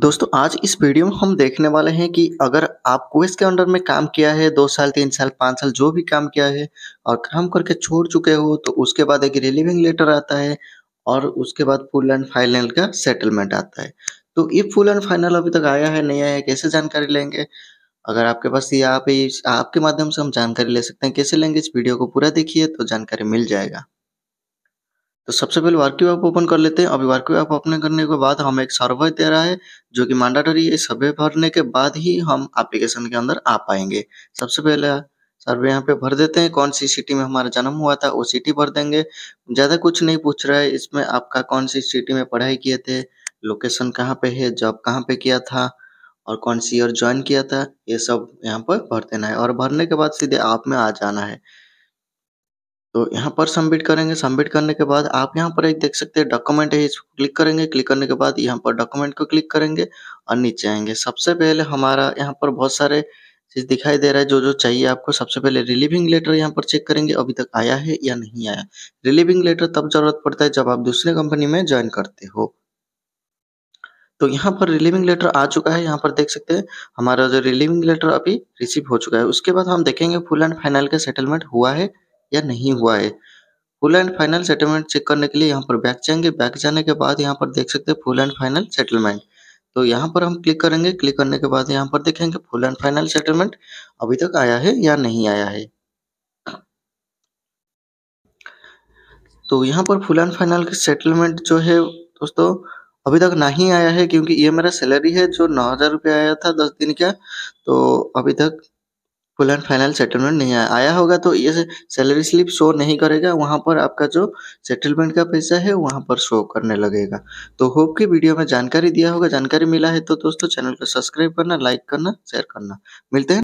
दोस्तों आज इस वीडियो में हम देखने वाले हैं कि अगर आप क्वेस्ट के अंडर में काम किया है दो साल तीन साल पाँच साल जो भी काम किया है और काम करके छोड़ चुके हो तो उसके बाद एक रिलीविंग लेटर आता है और उसके बाद फुल एंड फाइनल का सेटलमेंट आता है तो ये फुल एंड फाइनल अभी तक आया है नहीं आया है कैसे जानकारी लेंगे अगर आपके पास ये आप आपके माध्यम से हम जानकारी ले सकते हैं कैसे लेंगे इस वीडियो को पूरा देखिए तो जानकारी मिल जाएगा तो सबसे पहले वार्क्यू ऐप ओपन कर लेते हैं अभी वार्क्यू ऐप ओपन करने के बाद हमें एक सर्वे दे रहा है जो कि मैंडाटरी है सर्वे भरने के बाद ही हम एप्लीकेशन के अंदर आ पाएंगे सबसे पहले सर्वे यहाँ पे भर देते हैं कौन सी सिटी में हमारा जन्म हुआ था वो सिटी भर देंगे ज़्यादा कुछ नहीं पूछ रहा है इसमें आपका कौन सी सिटी में पढ़ाई किए थे लोकेशन कहाँ पे है जॉब कहाँ पे किया था और कौन सी ईयर ज्वाइन किया था ये सब यहाँ पर भर देना है और भरने के बाद सीधे आप में आ जाना है तो यहाँ पर सबमिट करेंगे सबमिट करने के बाद आप यहाँ पर एक देख सकते हैं डॉक्यूमेंट है इसको क्लिक करेंगे क्लिक करने के बाद यहाँ पर डॉक्यूमेंट को क्लिक करेंगे और नीचे आएंगे सबसे पहले हमारा यहाँ पर बहुत सारे चीज दिखाई दे रहा है जो जो चाहिए आपको सबसे पहले रिलीविंग लेटर यहाँ पर चेक करेंगे अभी तक आया है या नहीं आया रिलीविंग लेटर तब जरूरत पड़ता है जब आप दूसरे कंपनी में ज्वाइन करते हो तो यहाँ पर रिलीविंग लेटर आ चुका है यहाँ पर देख सकते हैं हमारा जो रिलीविंग लेटर अभी रिसीव हो चुका है उसके बाद हम देखेंगे फुल एंड फाइनल का सेटलमेंट हुआ है या नहीं हुआ है full and final settlement check करने के लिए यहाँ पर बैक जाएंगे बैक जाने के बाद यहाँ पर देख सकते हैं फुल एंड फाइनल सेटलमेंट तो यहाँ पर हम क्लिक करेंगे क्लिक करने के बाद यहाँ पर देखेंगे फुल एंड फाइनल सेटलमेंट अभी तक आया है या नहीं आया है तो यहाँ पर फुल एंड फाइनल सेटलमेंट जो है दोस्तों अभी तक नहीं आया है क्योंकि ये मेरा सैलरी है जो नौ हजार रुपया आया था दस दिन का तो अभी तक फुल एंड फाइनल सेटलमेंट नहीं आया आया होगा तो ये सैलरी स्लिप शो नहीं करेगा वहाँ पर आपका जो सेटलमेंट का पैसा है वहाँ पर शो करने लगेगा तो होप कि वीडियो में जानकारी दिया होगा जानकारी मिला है तो दोस्तों चैनल को सब्सक्राइब करना लाइक करना शेयर करना मिलते हैं